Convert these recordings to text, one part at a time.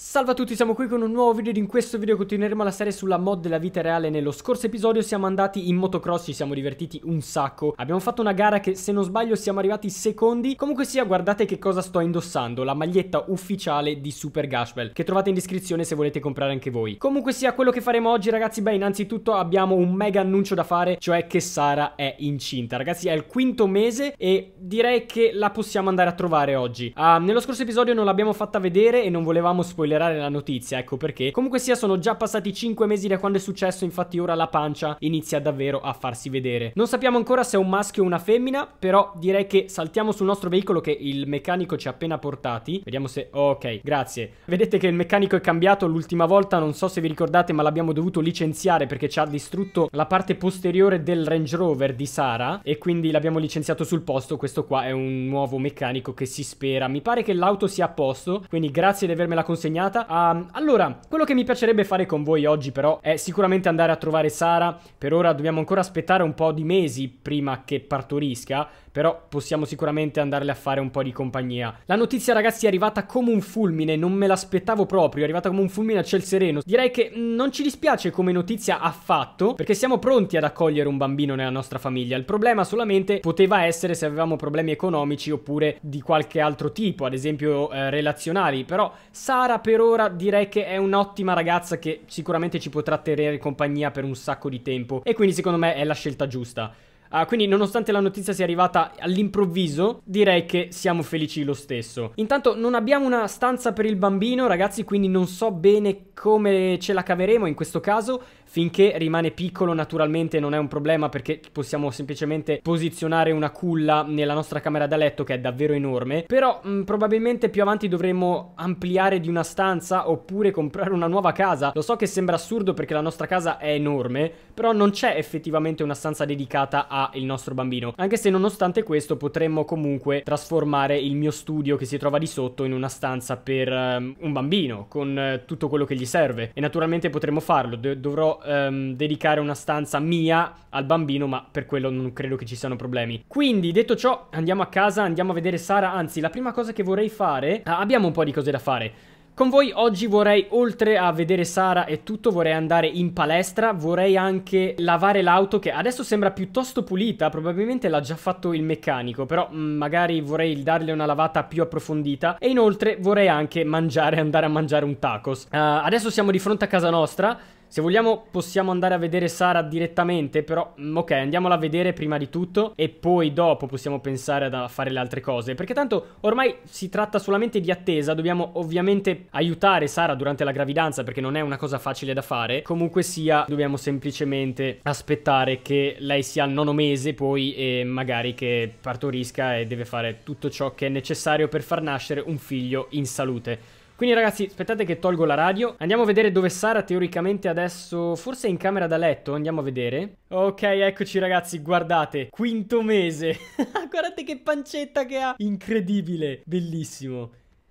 Salve a tutti, siamo qui con un nuovo video ed in questo video continueremo la serie sulla mod della vita reale. Nello scorso episodio siamo andati in motocross, ci siamo divertiti un sacco. Abbiamo fatto una gara che se non sbaglio siamo arrivati secondi. Comunque sia, guardate che cosa sto indossando, la maglietta ufficiale di Super Gashbell, che trovate in descrizione se volete comprare anche voi. Comunque sia, quello che faremo oggi ragazzi, beh innanzitutto abbiamo un mega annuncio da fare, cioè che Sara è incinta. Ragazzi è il quinto mese e direi che la possiamo andare a trovare oggi. Ah, nello scorso episodio non l'abbiamo fatta vedere e non volevamo spoiler spoilerare la notizia, ecco perché. Comunque sia, sono già passati 5 mesi da quando è successo, infatti ora la pancia inizia davvero a farsi vedere. Non sappiamo ancora se è un maschio o una femmina, però direi che saltiamo sul nostro veicolo che il meccanico ci ha appena portati. Vediamo se... Ok, grazie. Vedete che il meccanico è cambiato l'ultima volta, non so se vi ricordate, ma l'abbiamo dovuto licenziare perché ci ha distrutto la parte posteriore del Range Rover di Sara e quindi l'abbiamo licenziato sul posto. Questo qua è un nuovo meccanico che si spera. Mi pare che l'auto sia a posto, quindi grazie di avermela consegnata impegnata. Um, ehm, allora, quello che mi piacerebbe fare con voi oggi però è sicuramente andare a trovare Sara. Per ora dobbiamo ancora aspettare un po' di mesi prima che partorisca però possiamo sicuramente andarle a fare un po' di compagnia. La notizia ragazzi è arrivata come un fulmine, non me l'aspettavo proprio, è arrivata come un fulmine a ciel sereno. Direi che mm, non ci dispiace come notizia affatto, perché siamo pronti ad accogliere un bambino nella nostra famiglia. Il problema solamente poteva essere se avevamo problemi economici oppure di qualche altro tipo, ad esempio eh, relazionali, però Sara per ora direi che è un'ottima ragazza che sicuramente ci potrà tenere compagnia per un sacco di tempo e quindi secondo me è la scelta giusta. Ah, quindi nonostante la notizia sia arrivata all'improvviso, direi che siamo felici lo stesso. Intanto non abbiamo una stanza per il bambino, ragazzi, quindi non so bene come ce la caveremo in questo caso. Finché rimane piccolo naturalmente non è un problema perché possiamo semplicemente posizionare una culla nella nostra camera da letto che è davvero enorme. Però mh, mm, probabilmente più avanti dovremmo ampliare di una stanza oppure comprare una nuova casa. Lo so che sembra assurdo perché la nostra casa è enorme, però non c'è effettivamente una stanza dedicata al nostro bambino. Anche se nonostante questo potremmo comunque trasformare il mio studio che si trova di sotto in una stanza per um, un bambino con uh, tutto quello che gli serve. E naturalmente potremmo farlo, Do dovrò ehm, dedicare una stanza mia al bambino, ma per quello non credo che ci siano problemi. Quindi, detto ciò, andiamo a casa, andiamo a vedere Sara. Anzi, la prima cosa che vorrei fare... Ah, abbiamo un po' di cose da fare. Con voi oggi vorrei, oltre a vedere Sara e tutto, vorrei andare in palestra, vorrei anche lavare l'auto che adesso sembra piuttosto pulita, probabilmente l'ha già fatto il meccanico, però mm, magari vorrei darle una lavata più approfondita e inoltre vorrei anche mangiare, andare a mangiare un tacos. Uh, adesso siamo di fronte a casa nostra, se vogliamo possiamo andare a vedere Sara direttamente, però mm, ok, andiamola a vedere prima di tutto e poi dopo possiamo pensare a fare le altre cose, perché tanto ormai si tratta solamente di attesa, dobbiamo ovviamente aiutare Sara durante la gravidanza perché non è una cosa facile da fare, comunque sia dobbiamo semplicemente aspettare che lei sia al nono mese poi e magari che partorisca e deve fare tutto ciò che è necessario per far nascere un figlio in salute. Quindi ragazzi, aspettate che tolgo la radio. Andiamo a vedere dove Sara teoricamente adesso... Forse è in camera da letto, andiamo a vedere. Ok, eccoci ragazzi, guardate. Quinto mese. guardate che pancetta che ha. Incredibile, bellissimo.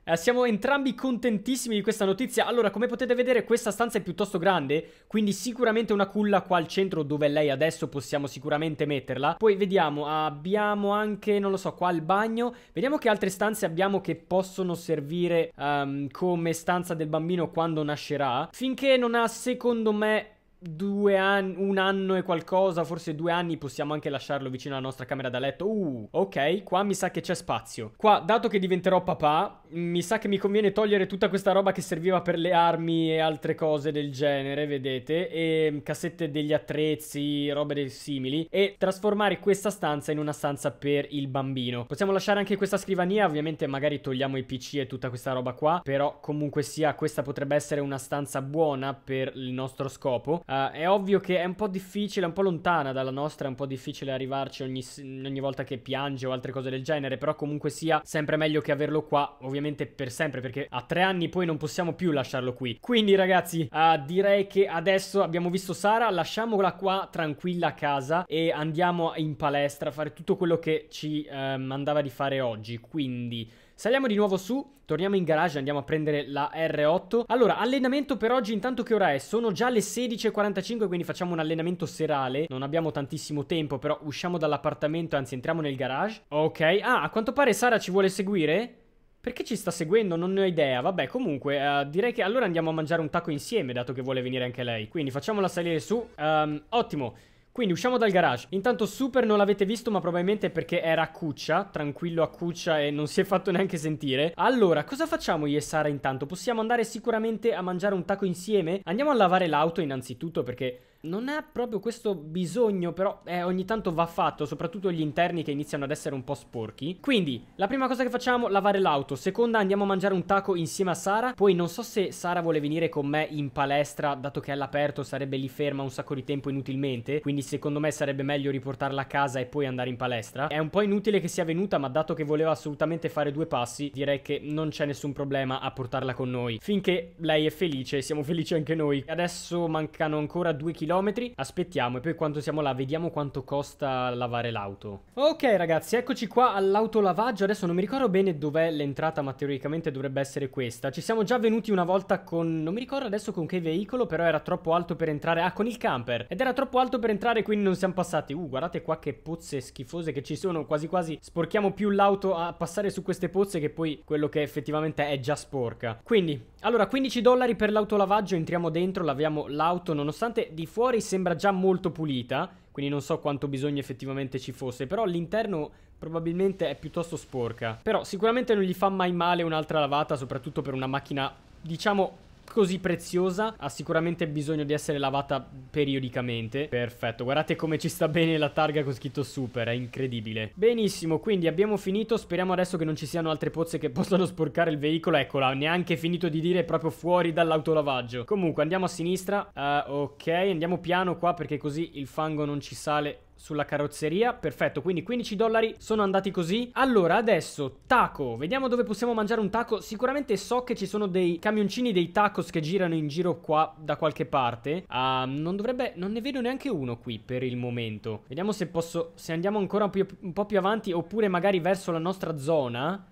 Eh, siamo entrambi contentissimi di questa notizia. Allora, come potete vedere, questa stanza è piuttosto grande, quindi sicuramente una culla qua al centro dove lei adesso possiamo sicuramente metterla. Poi vediamo, abbiamo anche, non lo so, qua il bagno. Vediamo che altre stanze abbiamo che possono servire um, come stanza del bambino quando nascerà. Finché non ha, secondo me, due anni, un anno e qualcosa, forse due anni, possiamo anche lasciarlo vicino alla nostra camera da letto. Uh, ok, qua mi sa che c'è spazio. Qua, dato che diventerò papà, mi sa che mi conviene togliere tutta questa roba che serviva per le armi e altre cose del genere, vedete, e mm, cassette degli attrezzi, robe del simili, e trasformare questa stanza in una stanza per il bambino. Possiamo lasciare anche questa scrivania, ovviamente magari togliamo i PC e tutta questa roba qua, però comunque sia questa potrebbe essere una stanza buona per il nostro scopo. Uh, è ovvio che è un po' difficile, un po' lontana dalla nostra, è un po' difficile arrivarci ogni, ogni volta che piange o altre cose del genere, però comunque sia sempre meglio che averlo qua, ovviamente ovviamente per sempre perché a tre anni poi non possiamo più lasciarlo qui. Quindi ragazzi uh, direi che adesso abbiamo visto Sara, lasciamola qua tranquilla a casa e andiamo in palestra a fare tutto quello che ci uh, ehm, mandava di fare oggi. Quindi... Saliamo di nuovo su, torniamo in garage, andiamo a prendere la R8. Allora, allenamento per oggi, intanto che ora è? Sono già le 16.45, quindi facciamo un allenamento serale. Non abbiamo tantissimo tempo, però usciamo dall'appartamento, anzi entriamo nel garage. Ok, ah, a quanto pare Sara ci vuole seguire? Perché ci sta seguendo? Non ne ho idea. Vabbè, comunque, uh, direi che allora andiamo a mangiare un taco insieme, dato che vuole venire anche lei. Quindi facciamola salire su. Um, ottimo. Quindi usciamo dal garage. Intanto Super non l'avete visto, ma probabilmente perché era a cuccia, tranquillo a cuccia e non si è fatto neanche sentire. Allora, cosa facciamo io e Sara intanto? Possiamo andare sicuramente a mangiare un taco insieme? Andiamo a lavare l'auto innanzitutto perché non ha proprio questo bisogno, però eh, ogni tanto va fatto, soprattutto gli interni che iniziano ad essere un po' sporchi. Quindi, la prima cosa che facciamo, lavare l'auto. Seconda, andiamo a mangiare un taco insieme a Sara. Poi non so se Sara vuole venire con me in palestra, dato che è all'aperto sarebbe lì ferma un sacco di tempo inutilmente. Quindi secondo me sarebbe meglio riportarla a casa e poi andare in palestra. È un po' inutile che sia venuta, ma dato che voleva assolutamente fare due passi, direi che non c'è nessun problema a portarla con noi. Finché lei è felice, siamo felici anche noi. Adesso mancano ancora due chilometri km, aspettiamo e poi quando siamo là vediamo quanto costa lavare l'auto. Ok ragazzi, eccoci qua all'autolavaggio, adesso non mi ricordo bene dov'è l'entrata ma teoricamente dovrebbe essere questa. Ci siamo già venuti una volta con, non mi ricordo adesso con che veicolo, però era troppo alto per entrare, ah con il camper, ed era troppo alto per entrare quindi non siamo passati. Uh, guardate qua che pozze schifose che ci sono, quasi quasi sporchiamo più l'auto a passare su queste pozze che poi quello che effettivamente è già sporca. Quindi, allora 15 dollari per l'autolavaggio, entriamo dentro, laviamo l'auto, nonostante di fuori sembra già molto pulita, quindi non so quanto bisogno effettivamente ci fosse, però all'interno probabilmente è piuttosto sporca. Però sicuramente non gli fa mai male un'altra lavata, soprattutto per una macchina, diciamo, così preziosa ha sicuramente bisogno di essere lavata periodicamente. Perfetto, guardate come ci sta bene la targa con scritto super, è incredibile. Benissimo, quindi abbiamo finito, speriamo adesso che non ci siano altre pozze che possano sporcare il veicolo. Eccola, neanche finito di dire proprio fuori dall'autolavaggio. Comunque andiamo a sinistra, uh, ok, andiamo piano qua perché così il fango non ci sale sulla carrozzeria, perfetto, quindi 15 dollari sono andati così. Allora, adesso taco, vediamo dove possiamo mangiare un taco. Sicuramente so che ci sono dei camioncini dei tacos che girano in giro qua da qualche parte. Ah, uh, non dovrebbe, non ne vedo neanche uno qui per il momento. Vediamo se posso, se andiamo ancora più, un po' più avanti oppure magari verso la nostra zona.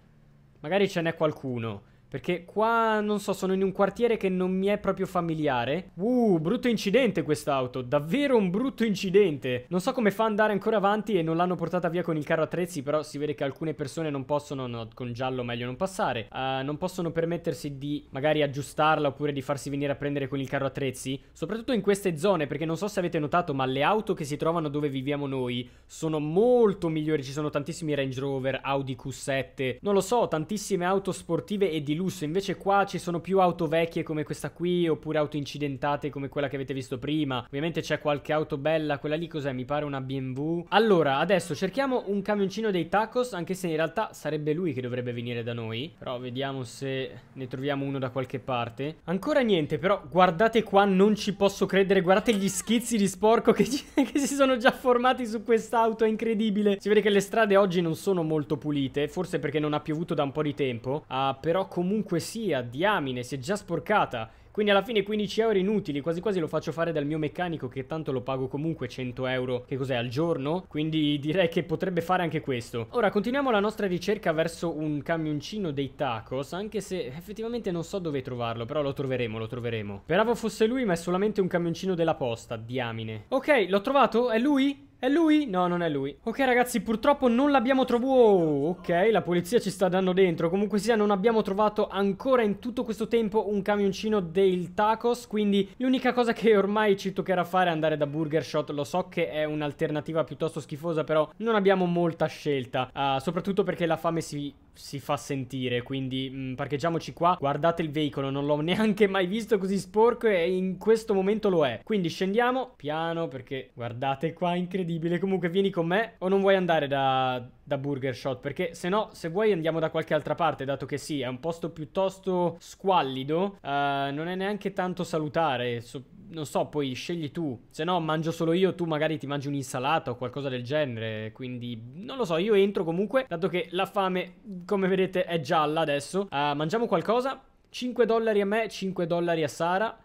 Magari ce n'è qualcuno. Perché qua, non so, sono in un quartiere che non mi è proprio familiare. Uh, brutto incidente quest'auto. Davvero un brutto incidente. Non so come fa andare ancora avanti e non l'hanno portata via con il carro attrezzi, però si vede che alcune persone non possono, no, con giallo meglio non passare, uh, non possono permettersi di magari aggiustarla oppure di farsi venire a prendere con il carro attrezzi. Soprattutto in queste zone, perché non so se avete notato, ma le auto che si trovano dove viviamo noi sono molto migliori. Ci sono tantissimi Range Rover, Audi Q7, non lo so, tantissime auto sportive e di lusso lusso, invece qua ci sono più auto vecchie come questa qui oppure auto incidentate come quella che avete visto prima. Ovviamente c'è qualche auto bella, quella lì cos'è? Mi pare una BMW. Allora, adesso cerchiamo un camioncino dei tacos, anche se in realtà sarebbe lui che dovrebbe venire da noi. Però vediamo se ne troviamo uno da qualche parte. Ancora niente, però guardate qua, non ci posso credere, guardate gli schizzi di sporco che, che si sono già formati su quest'auto, è incredibile. Si vede che le strade oggi non sono molto pulite, forse perché non ha piovuto da un po' di tempo. Ah, però comunque comunque sia, diamine, si è già sporcata. Quindi alla fine 15 euro inutili, quasi quasi lo faccio fare dal mio meccanico che tanto lo pago comunque 100 euro, che cos'è, al giorno? Quindi direi che potrebbe fare anche questo. Ora continuiamo la nostra ricerca verso un camioncino dei tacos, anche se effettivamente non so dove trovarlo, però lo troveremo, lo troveremo. Speravo fosse lui, ma è solamente un camioncino della posta, diamine. Ok, l'ho trovato? È lui? È lui? No, non è lui. Ok, ragazzi, purtroppo non l'abbiamo trovato. Wow, ok, la polizia ci sta dando dentro. Comunque sia, non abbiamo trovato ancora in tutto questo tempo un camioncino del tacos, quindi l'unica cosa che ormai ci toccherà fare è andare da Burger Shot. Lo so che è un'alternativa piuttosto schifosa, però non abbiamo molta scelta, uh, soprattutto perché la fame si si fa sentire, quindi mh, mm, parcheggiamoci qua, guardate il veicolo, non l'ho neanche mai visto così sporco e in questo momento lo è. Quindi scendiamo piano perché guardate qua, incredibile, comunque vieni con me o non vuoi andare da, da Burger Shot perché se no, se vuoi andiamo da qualche altra parte, dato che sì, è un posto piuttosto squallido, uh, non è neanche tanto salutare, soprattutto non so, poi scegli tu. Se no, mangio solo io, tu magari ti mangi un'insalata o qualcosa del genere. Quindi, non lo so, io entro comunque, dato che la fame, come vedete, è gialla adesso. Uh, mangiamo qualcosa. 5 dollari a me, 5 dollari a Sara.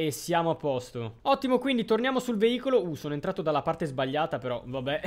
E siamo a posto. Ottimo, quindi torniamo sul veicolo. Uh, sono entrato dalla parte sbagliata, però vabbè.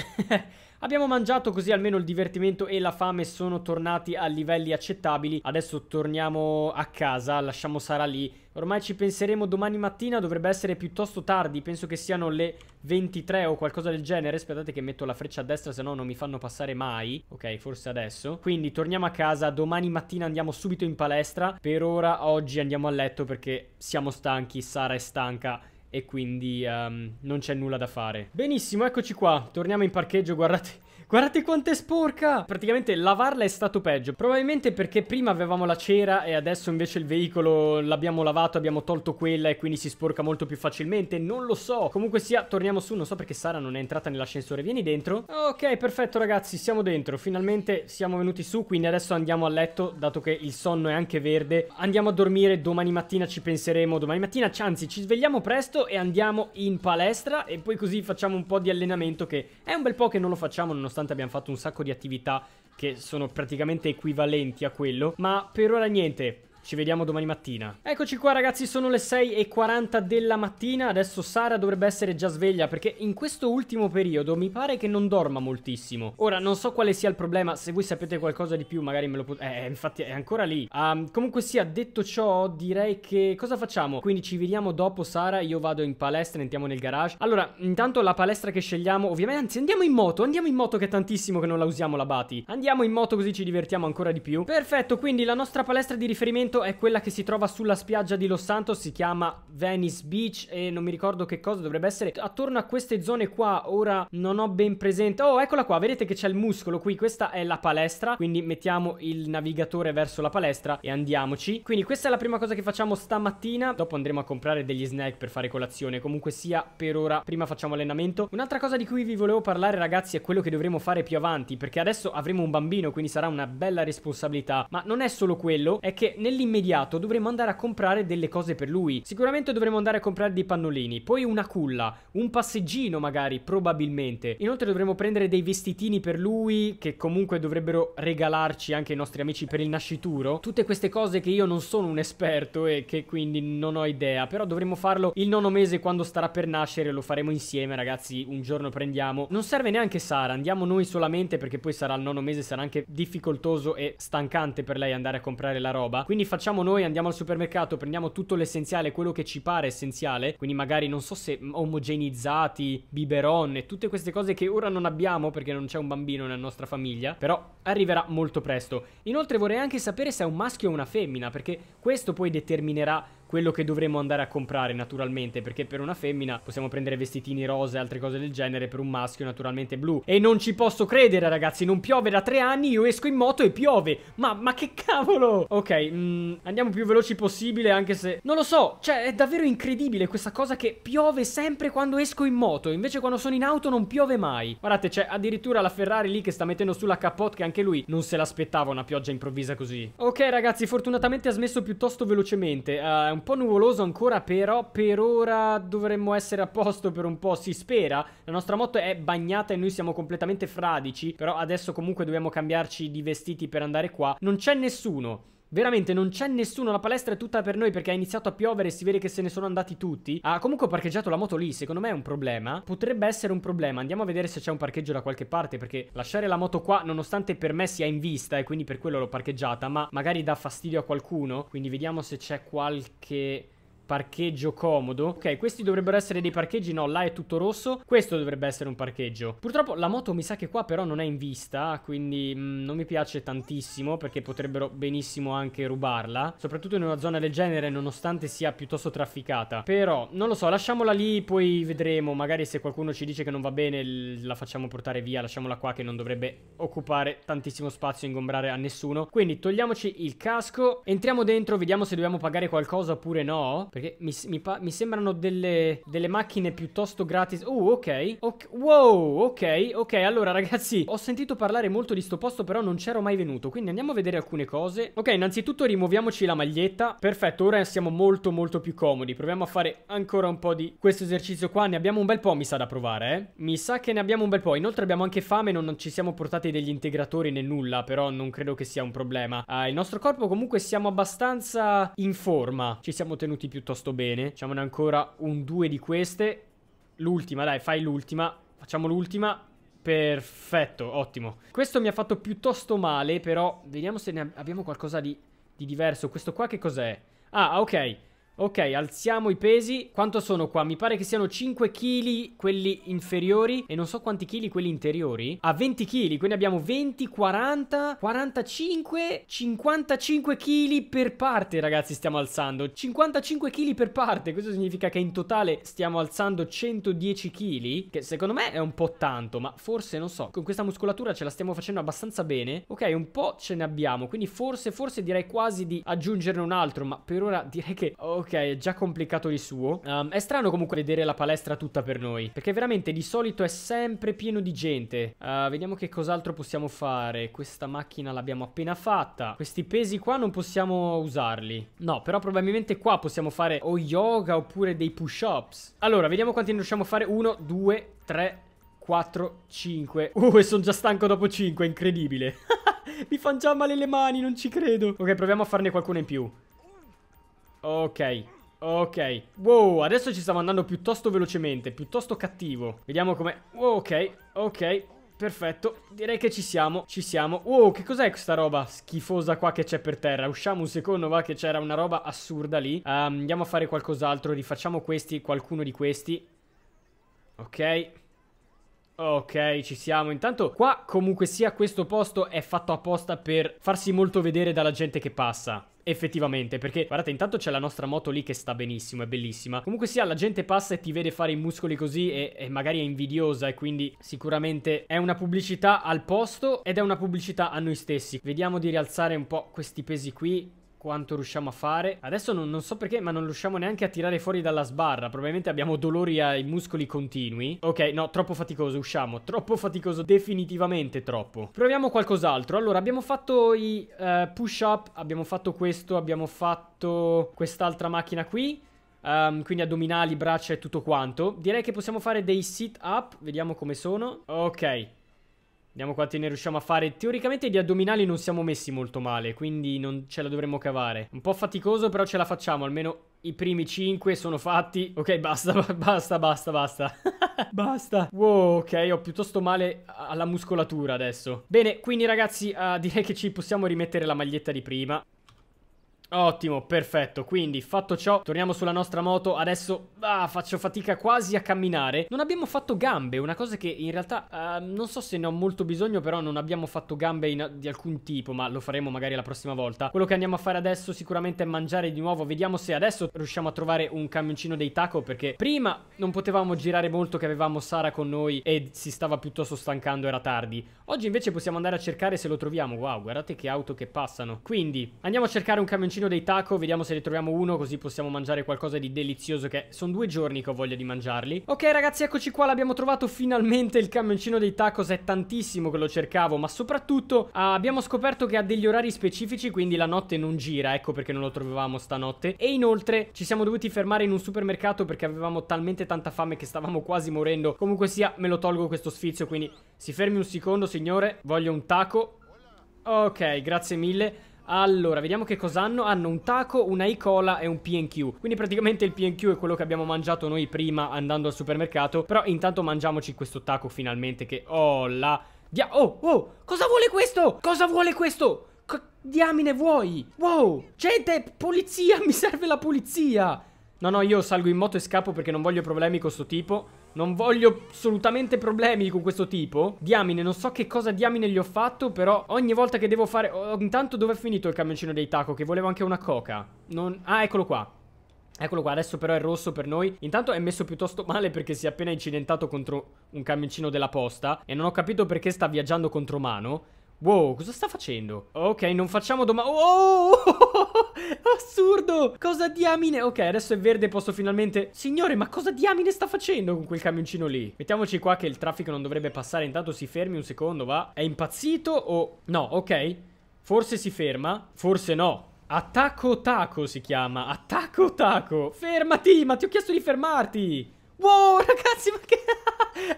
Abbiamo mangiato così almeno il divertimento e la fame sono tornati a livelli accettabili. Adesso torniamo a casa, lasciamo Sara lì. Ormai ci penseremo domani mattina, dovrebbe essere piuttosto tardi, penso che siano le 23 o qualcosa del genere. Aspettate che metto la freccia a destra, se no non mi fanno passare mai. Ok, forse adesso. Quindi torniamo a casa, domani mattina andiamo subito in palestra. Per ora oggi andiamo a letto perché siamo stanchi, Sara Sara è stanca e quindi um, non c'è nulla da fare. Benissimo, eccoci qua, torniamo in parcheggio, guardate Guardate quanto è sporca! Praticamente lavarla è stato peggio. Probabilmente perché prima avevamo la cera e adesso invece il veicolo l'abbiamo lavato, abbiamo tolto quella e quindi si sporca molto più facilmente. Non lo so. Comunque sia, torniamo su. Non so perché Sara non è entrata nell'ascensore. Vieni dentro. Ok, perfetto ragazzi, siamo dentro. Finalmente siamo venuti su, quindi adesso andiamo a letto, dato che il sonno è anche verde. Andiamo a dormire, domani mattina ci penseremo. Domani mattina, anzi, ci svegliamo presto e andiamo in palestra e poi così facciamo un po' di allenamento che è un bel po' che non lo facciamo nonostante nonostante abbiamo fatto un sacco di attività che sono praticamente equivalenti a quello. Ma per ora niente, ci vediamo domani mattina. Eccoci qua ragazzi, sono le 6.40 della mattina, adesso Sara dovrebbe essere già sveglia perché in questo ultimo periodo mi pare che non dorma moltissimo. Ora non so quale sia il problema, se voi sapete qualcosa di più magari me lo potete... Eh, infatti è ancora lì. Um, comunque sia, detto ciò direi che... cosa facciamo? Quindi ci vediamo dopo Sara, io vado in palestra, entriamo nel garage. Allora, intanto la palestra che scegliamo, ovviamente, anzi andiamo in moto, andiamo in moto che è tantissimo che non la usiamo la Bati. Andiamo in moto così ci divertiamo ancora di più. Perfetto, quindi la nostra palestra di riferimento momento è quella che si trova sulla spiaggia di Los Santos, si chiama Venice Beach e non mi ricordo che cosa dovrebbe essere attorno a queste zone qua, ora non ho ben presente. Oh, eccola qua, vedete che c'è il muscolo qui, questa è la palestra, quindi mettiamo il navigatore verso la palestra e andiamoci. Quindi questa è la prima cosa che facciamo stamattina, dopo andremo a comprare degli snack per fare colazione, comunque sia per ora prima facciamo allenamento. Un'altra cosa di cui vi volevo parlare ragazzi è quello che dovremo fare più avanti, perché adesso avremo un bambino, quindi sarà una bella responsabilità, ma non è solo quello, è che nell'interno nell'immediato dovremmo andare a comprare delle cose per lui. Sicuramente dovremmo andare a comprare dei pannolini, poi una culla, un passeggino magari, probabilmente. Inoltre dovremmo prendere dei vestitini per lui, che comunque dovrebbero regalarci anche i nostri amici per il nascituro. Tutte queste cose che io non sono un esperto e che quindi non ho idea, però dovremmo farlo il nono mese quando starà per nascere, lo faremo insieme ragazzi, un giorno prendiamo. Non serve neanche Sara, andiamo noi solamente perché poi sarà il nono mese, sarà anche difficoltoso e stancante per lei andare a comprare la roba. Quindi facciamo noi, andiamo al supermercato, prendiamo tutto l'essenziale, quello che ci pare essenziale, quindi magari non so se omogenizzati, biberon e tutte queste cose che ora non abbiamo perché non c'è un bambino nella nostra famiglia, però arriverà molto presto. Inoltre vorrei anche sapere se è un maschio o una femmina, perché questo poi determinerà quello che dovremmo andare a comprare naturalmente perché per una femmina possiamo prendere vestitini rosa e altre cose del genere per un maschio naturalmente blu e non ci posso credere ragazzi non piove da tre anni io esco in moto e piove ma, ma che cavolo ok mm, andiamo più veloci possibile anche se non lo so cioè è davvero incredibile questa cosa che piove sempre quando esco in moto invece quando sono in auto non piove mai guardate c'è addirittura la Ferrari lì che sta mettendo sulla capote che anche lui non se l'aspettava una pioggia improvvisa così ok ragazzi fortunatamente ha smesso piuttosto velocemente uh, è un un po' nuvoloso ancora, però per ora dovremmo essere a posto per un po', si spera. La nostra moto è bagnata e noi siamo completamente fradici, però adesso comunque dobbiamo cambiarci di vestiti per andare qua. Non c'è nessuno Veramente non c'è nessuno, la palestra è tutta per noi perché ha iniziato a piovere e si vede che se ne sono andati tutti. Ah, comunque ho parcheggiato la moto lì, secondo me è un problema. Potrebbe essere un problema, andiamo a vedere se c'è un parcheggio da qualche parte perché lasciare la moto qua, nonostante per me sia in vista e quindi per quello l'ho parcheggiata, ma magari dà fastidio a qualcuno. Quindi vediamo se c'è qualche parcheggio comodo. Ok, questi dovrebbero essere dei parcheggi, no, là è tutto rosso. Questo dovrebbe essere un parcheggio. Purtroppo la moto mi sa che qua però non è in vista, quindi mh, mm, non mi piace tantissimo perché potrebbero benissimo anche rubarla. Soprattutto in una zona del genere, nonostante sia piuttosto trafficata. Però, non lo so, lasciamola lì, poi vedremo. Magari se qualcuno ci dice che non va bene, la facciamo portare via, lasciamola qua che non dovrebbe occupare tantissimo spazio ingombrare a nessuno. Quindi togliamoci il casco, entriamo dentro, vediamo se dobbiamo pagare qualcosa oppure no. Perché perché mi, mi, mi sembrano delle, delle, macchine piuttosto gratis. Oh, ok. wow, ok, ok. Allora, ragazzi, ho sentito parlare molto di sto posto, però non c'ero mai venuto. Quindi andiamo a vedere alcune cose. Ok, innanzitutto rimuoviamoci la maglietta. Perfetto, ora siamo molto, molto più comodi. Proviamo a fare ancora un po' di questo esercizio qua. Ne abbiamo un bel po', mi sa, da provare, eh. Mi sa che ne abbiamo un bel po'. Inoltre abbiamo anche fame, non ci siamo portati degli integratori né nulla, però non credo che sia un problema. Uh, il nostro corpo comunque siamo abbastanza in forma. Ci siamo tenuti piuttosto piuttosto bene. Facciamone ancora un due di queste. L'ultima, dai, fai l'ultima. Facciamo l'ultima. Perfetto, ottimo. Questo mi ha fatto piuttosto male, però vediamo se ne abbiamo qualcosa di, di diverso. Questo qua che cos'è? Ah, ok. Ok, alziamo i pesi. Quanto sono qua? Mi pare che siano 5 kg quelli inferiori e non so quanti kg quelli interiori. A 20 kg, quindi abbiamo 20, 40, 45, 55 kg per parte, ragazzi, stiamo alzando. 55 kg per parte, questo significa che in totale stiamo alzando 110 kg, che secondo me è un po' tanto, ma forse non so. Con questa muscolatura ce la stiamo facendo abbastanza bene. Ok, un po' ce ne abbiamo, quindi forse, forse direi quasi di aggiungerne un altro, ma per ora direi che... Ok, ok, è già complicato di suo. Um, è strano comunque vedere la palestra tutta per noi, perché veramente di solito è sempre pieno di gente. Uh, vediamo che cos'altro possiamo fare. Questa macchina l'abbiamo appena fatta. Questi pesi qua non possiamo usarli. No, però probabilmente qua possiamo fare o yoga oppure dei push-ups. Allora, vediamo quanti ne riusciamo a fare. Uno, due, tre, quattro, cinque. Uh, e sono già stanco dopo cinque. incredibile. Mi fanno già male le mani, non ci credo. Ok, proviamo a farne qualcuno in più. Ok, ok. Wow, adesso ci stiamo andando piuttosto velocemente, piuttosto cattivo. Vediamo come... Wow, ok, ok. Perfetto, direi che ci siamo, ci siamo. Wow, che cos'è questa roba schifosa qua che c'è per terra? Usciamo un secondo, va, che c'era una roba assurda lì. Uh, andiamo a fare qualcos'altro, rifacciamo questi, qualcuno di questi. Ok. Ok, ci siamo. Intanto qua comunque sia questo posto è fatto apposta per farsi molto vedere dalla gente che passa effettivamente, perché guardate, intanto c'è la nostra moto lì che sta benissimo, è bellissima. Comunque sia, la gente passa e ti vede fare i muscoli così e, e magari è invidiosa e quindi sicuramente è una pubblicità al posto ed è una pubblicità a noi stessi. Vediamo di rialzare un po' questi pesi qui quanto riusciamo a fare. Adesso non, non, so perché, ma non riusciamo neanche a tirare fuori dalla sbarra. Probabilmente abbiamo dolori ai muscoli continui. Ok, no, troppo faticoso, usciamo. Troppo faticoso, definitivamente troppo. Proviamo qualcos'altro. Allora, abbiamo fatto i uh, eh, push-up, abbiamo fatto questo, abbiamo fatto quest'altra macchina qui. Um, quindi addominali, braccia e tutto quanto. Direi che possiamo fare dei sit-up. Vediamo come sono. Ok, Vediamo quanti ne riusciamo a fare. Teoricamente di addominali non siamo messi molto male, quindi non ce la dovremmo cavare. Un po' faticoso, però ce la facciamo, almeno i primi 5 sono fatti. Ok, basta, basta, basta, basta. basta. Wow, ok, ho piuttosto male alla muscolatura adesso. Bene, quindi ragazzi, uh, direi che ci possiamo rimettere la maglietta di prima. Ottimo, perfetto. Quindi, fatto ciò, torniamo sulla nostra moto. Adesso, ah, faccio fatica quasi a camminare. Non abbiamo fatto gambe, una cosa che in realtà, uh, non so se ne ho molto bisogno, però non abbiamo fatto gambe in, di alcun tipo, ma lo faremo magari la prossima volta. Quello che andiamo a fare adesso sicuramente è mangiare di nuovo. Vediamo se adesso riusciamo a trovare un camioncino dei taco, perché prima non potevamo girare molto che avevamo Sara con noi e si stava piuttosto stancando, era tardi. Oggi invece possiamo andare a cercare se lo troviamo. Wow, guardate che auto che passano. Quindi, andiamo a cercare un camioncino vicino dei taco, vediamo se ne troviamo uno così possiamo mangiare qualcosa di delizioso che sono due giorni che ho voglia di mangiarli. Ok ragazzi, eccoci qua, l'abbiamo trovato finalmente il camioncino dei tacos, è tantissimo che lo cercavo, ma soprattutto ah, abbiamo scoperto che ha degli orari specifici, quindi la notte non gira, ecco perché non lo trovavamo stanotte. E inoltre ci siamo dovuti fermare in un supermercato perché avevamo talmente tanta fame che stavamo quasi morendo. Comunque sia, me lo tolgo questo sfizio, quindi si fermi un secondo signore, voglio un taco. Ok, grazie mille. Allora, vediamo che cosa hanno. Hanno un taco, una e-cola e un PNQ. Quindi praticamente il PNQ è quello che abbiamo mangiato noi prima andando al supermercato. Però intanto mangiamoci questo taco finalmente che... Oh la... Dia... Oh, oh! Cosa vuole questo? Cosa vuole questo? C diamine vuoi? Wow! Gente, polizia! Mi serve la polizia! No, no, io salgo in moto e scappo perché non voglio problemi con questo tipo. Non voglio assolutamente problemi con questo tipo. Diamine, non so che cosa diamine gli ho fatto, però ogni volta che devo fare... Oh, intanto dove è finito il camioncino dei taco? Che volevo anche una coca. Non... Ah, eccolo qua. Eccolo qua, adesso però è rosso per noi. Intanto è messo piuttosto male perché si è appena incidentato contro un camioncino della posta e non ho capito perché sta viaggiando contro mano. Wow, cosa sta facendo? Ok, non facciamo domani. Oh, oh, oh, assurdo! Cosa diamine? Ok, adesso è verde, e posso finalmente... Signore, ma cosa diamine sta facendo con quel camioncino lì? Mettiamoci qua che il traffico non dovrebbe passare. Intanto si fermi un secondo, va. È impazzito o... No, ok. Forse si ferma, forse no. Attacco taco si chiama. Attacco taco. Fermati, ma ti ho chiesto di fermarti. Wow, ragazzi, ma che...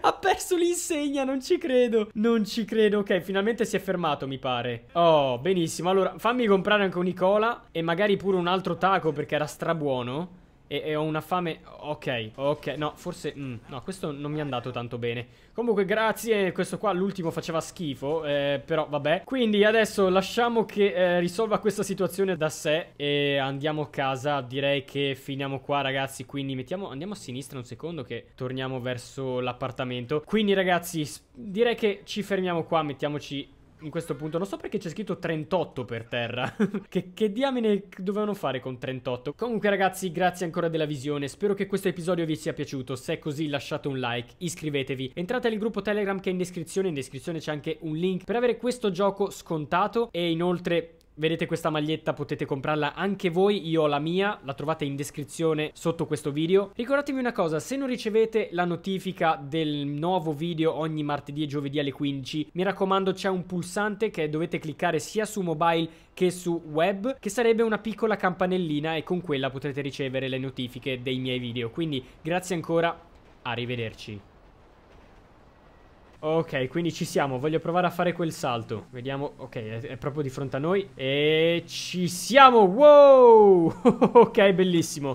ha perso l'insegna, non ci credo. Non ci credo. Ok, finalmente si è fermato, mi pare. Oh, benissimo. Allora, fammi comprare anche un Nicola e magari pure un altro taco perché era strabuono. E, e, ho una fame... Ok, ok, no, forse... Mm, no, questo non mi è andato tanto bene. Comunque, grazie, questo qua l'ultimo faceva schifo, eh, però vabbè. Quindi adesso lasciamo che eh, risolva questa situazione da sé e andiamo a casa. Direi che finiamo qua, ragazzi, quindi mettiamo... Andiamo a sinistra un secondo che torniamo verso l'appartamento. Quindi, ragazzi, direi che ci fermiamo qua, mettiamoci in questo punto. Non so perché c'è scritto 38 per terra. che, che, diamine dovevano fare con 38? Comunque ragazzi, grazie ancora della visione. Spero che questo episodio vi sia piaciuto. Se è così lasciate un like, iscrivetevi. Entrate nel gruppo Telegram che è in descrizione. In descrizione c'è anche un link per avere questo gioco scontato. E inoltre Vedete questa maglietta, potete comprarla anche voi, io ho la mia, la trovate in descrizione sotto questo video. Ricordatevi una cosa, se non ricevete la notifica del nuovo video ogni martedì e giovedì alle 15, mi raccomando c'è un pulsante che dovete cliccare sia su mobile che su web, che sarebbe una piccola campanellina e con quella potrete ricevere le notifiche dei miei video. Quindi grazie ancora, arrivederci. Ok, quindi ci siamo. Voglio provare a fare quel salto. Vediamo. Ok, è, è proprio di fronte a noi. E ci siamo. Wow! ok, bellissimo.